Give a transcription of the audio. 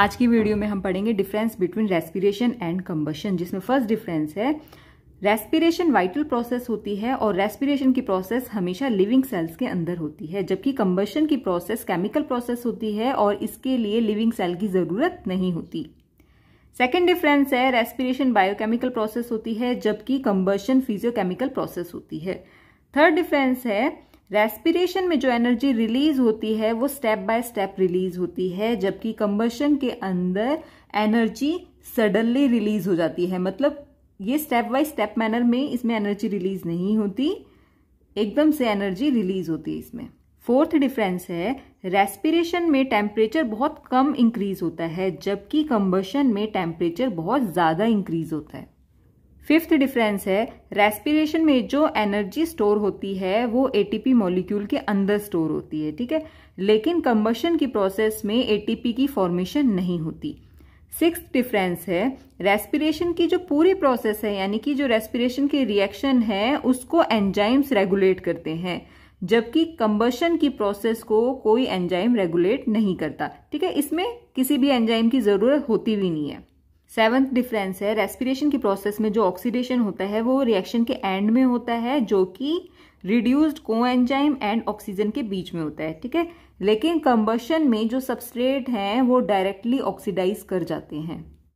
आज की वीडियो में हम पढ़ेंगे difference between respiration and combustion जिसमें फर्स्ट डिफरेंस है रेस्पिरेशन वाइटल प्रोसेस होती है और रेस्पिरेशन की प्रोसेस हमेशा लिविंग सेल्स के अंदर होती है जबकि कम्बशन की प्रोसेस केमिकल प्रोसेस होती है और इसके लिए लिविंग सेल की ज़रूरत नहीं होती सेकेंड डिफरेंस है रेस्पिरेशन बायोकेमिकल प्रोसेस होती है जबकि कंबशन फिजियोकेमिकल प्रोसेस होती है थर्ड डिफरेंस है रेस्पिरेशन में जो एनर्जी रिलीज होती है वो स्टेप बाय स्टेप रिलीज होती है जबकि कंबर्शन के अंदर एनर्जी सडनली रिलीज हो जाती है मतलब ये स्टेप बाय स्टेप मैनर में इसमें एनर्जी रिलीज नहीं होती एकदम से एनर्जी रिलीज होती है इसमें फोर्थ डिफरेंस है रेस्पिरेशन में टेम्परेचर बहुत कम इंक्रीज होता है जबकि कंबर्शन में टेम्परेचर बहुत ज़्यादा इंक्रीज होता है फिफ्थ डिफरेंस है रेस्पिरेशन में जो एनर्जी स्टोर होती है वो एटीपी मॉलिक्यूल के अंदर स्टोर होती है ठीक है लेकिन कंबशन की प्रोसेस में एटीपी की फॉर्मेशन नहीं होती सिक्स डिफरेंस है रेस्पिरेशन की जो पूरी प्रोसेस है यानी कि जो रेस्पिरेशन की रिएक्शन है उसको एंजाइम्स रेगुलेट करते हैं जबकि कंबशन की प्रोसेस को कोई एंजाइम रेगुलेट नहीं करता ठीक है इसमें किसी भी एंजाइम की ज़रूरत होती भी नहीं है सेवन्थ डिफरेंस है रेस्पिरेशन की प्रोसेस में जो ऑक्सीडेशन होता है वो रिएक्शन के एंड में होता है जो कि रिड्यूस्ड को एंजाइम एंड ऑक्सीजन के बीच में होता है ठीक है लेकिन कंबशन में जो सबस्ट्रेट हैं वो डायरेक्टली ऑक्सीडाइज कर जाते हैं